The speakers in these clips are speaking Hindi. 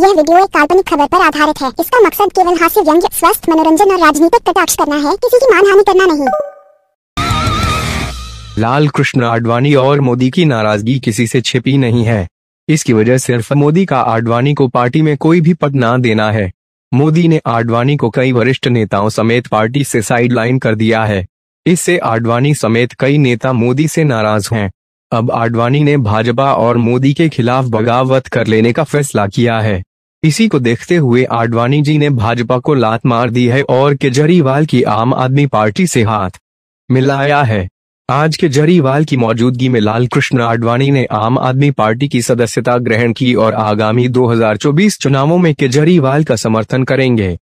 यह वीडियो एक काल्पनिक खबर पर आधारित है इसका मकसद केवल हास्य व्यंग्य स्वस्थ मनोरंजन और राजनीतिक कटाक्ष करना है किसी की मानहानि करना नहीं लाल कृष्ण आडवाणी और मोदी की नाराजगी किसी से छिपी नहीं है इसकी वजह सिर्फ मोदी का आडवाणी को पार्टी में कोई भी पद ना देना है मोदी ने आडवाणी को कई वरिष्ठ नेताओं समेत पार्टी से साइडलाइन कर दिया है इससे आडवाणी समेत कई नेता मोदी से नाराज हैं अब आडवाणी ने भाजपा और मोदी के खिलाफ बगावत कर लेने का फैसला किया है इसी को देखते हुए आडवाणी जी ने भाजपा को लात मार दी है और केजरीवाल की आम आदमी पार्टी से हाथ मिलाया है आज केजरीवाल की मौजूदगी में लाल कृष्ण आडवाणी ने आम आदमी पार्टी की सदस्यता ग्रहण की और आगामी 2024 चुनावों में केजरीवाल का समर्थन करेंगे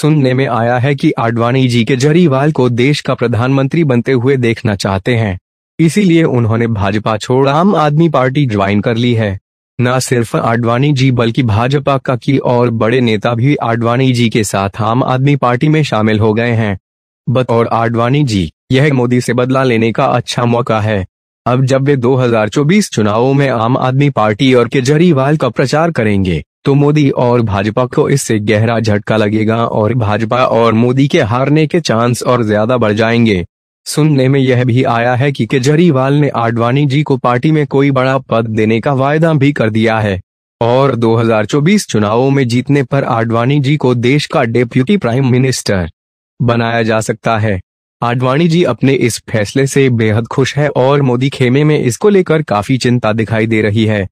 सुनने में आया है कि आडवाणी जी केजरीवाल को देश का प्रधानमंत्री बनते हुए देखना चाहते हैं इसीलिए उन्होंने भाजपा छोड़ आम आदमी पार्टी ज्वाइन कर ली है न सिर्फ आडवाणी जी बल्कि भाजपा का की और बड़े नेता भी आडवाणी जी के साथ आम आदमी पार्टी में शामिल हो गए हैं और आडवाणी जी यह मोदी से बदला लेने का अच्छा मौका है अब जब वे 2024 चुनावों में आम आदमी पार्टी और केजरीवाल का प्रचार करेंगे तो मोदी और भाजपा को इससे गहरा झटका लगेगा और भाजपा और मोदी के हारने के चांस और ज्यादा बढ़ जाएंगे सुनने में यह भी आया है कि केजरीवाल ने आडवाणी जी को पार्टी में कोई बड़ा पद देने का वायदा भी कर दिया है और 2024 चुनावों में जीतने पर आडवाणी जी को देश का डेप्यूटी प्राइम मिनिस्टर बनाया जा सकता है आडवाणी जी अपने इस फैसले से बेहद खुश है और मोदी खेमे में इसको लेकर काफी चिंता दिखाई दे रही है